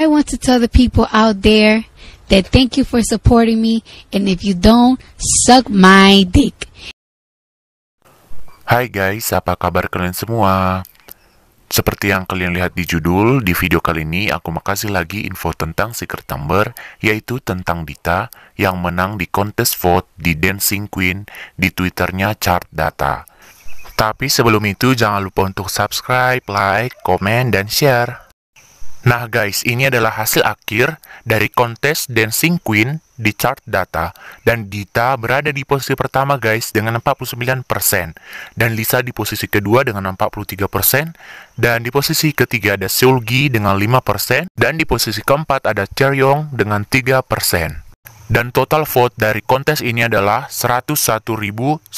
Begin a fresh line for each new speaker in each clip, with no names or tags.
I want to tell the people out there that thank you for supporting me, and if you don't, suck my dick.
Hai guys, apa kabar kalian semua? Seperti yang kalian lihat di judul, di video kali ini aku makasih lagi info tentang Secret Number, yaitu tentang Dita yang menang di kontes vote di Dancing Queen di Twitternya Chart Data. Tapi sebelum itu jangan lupa untuk subscribe, like, komen, dan share. Nah guys, ini adalah hasil akhir dari kontes Dancing Queen di chart data dan Dita berada di posisi pertama guys dengan 49% dan Lisa di posisi kedua dengan 43% dan di posisi ketiga ada Seulgi dengan 5% dan di posisi keempat ada Cheryong dengan 3%. Dan total vote dari kontes ini adalah 101.191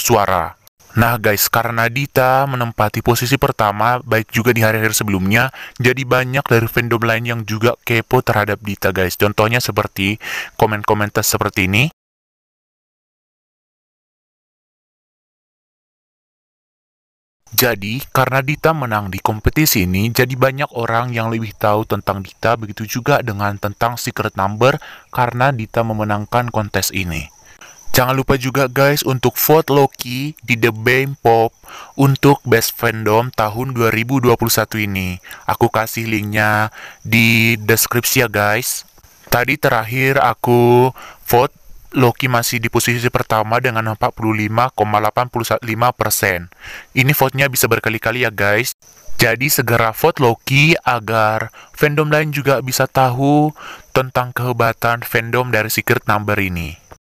suara. Nah guys, karena Dita menempati posisi pertama, baik juga di hari-hari sebelumnya, jadi banyak dari fandom lain yang juga kepo terhadap Dita guys. Contohnya seperti komen-komentar seperti ini. Jadi, karena Dita menang di kompetisi ini, jadi banyak orang yang lebih tahu tentang Dita, begitu juga dengan tentang secret number karena Dita memenangkan kontes ini. Jangan lupa juga guys untuk vote Loki di The Bame Pop untuk Best Fandom tahun 2021 ini. Aku kasih linknya di deskripsi ya guys. Tadi terakhir aku vote Loki masih di posisi pertama dengan 45,85%. Ini vote-nya bisa berkali-kali ya guys. Jadi segera vote Loki agar fandom lain juga bisa tahu tentang kehebatan fandom dari Secret Number
ini.